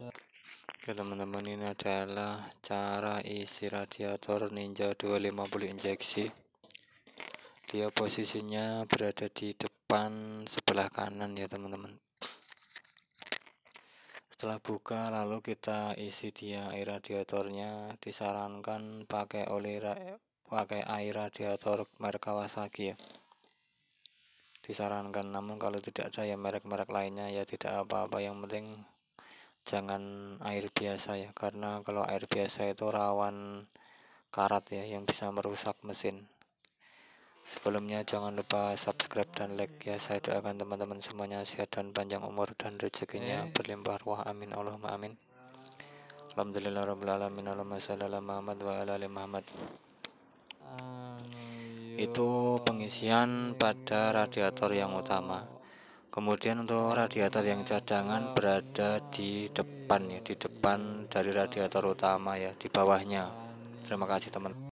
Oke teman-teman ini adalah cara isi radiator Ninja 250 injeksi dia posisinya berada di depan sebelah kanan ya teman-teman setelah buka lalu kita isi dia air radiatornya disarankan pakai oli pakai air radiator merek Kawasaki ya disarankan namun kalau tidak ada ya merek-merek lainnya ya tidak apa-apa yang penting jangan air biasa ya karena kalau air biasa itu rawan karat ya yang bisa merusak mesin sebelumnya jangan lupa subscribe dan like ya saya doakan teman-teman semuanya sehat dan panjang umur dan rezekinya berlimpah ruah amin Allahumma amin Alhamdulillah Rabbil Alamin Allahumma salli ala Muhammad wa ala ali Muhammad itu pengisian pada radiator yang utama kemudian untuk radiator yang cadangan berada di depan ya di depan dari radiator utama ya di bawahnya terima kasih teman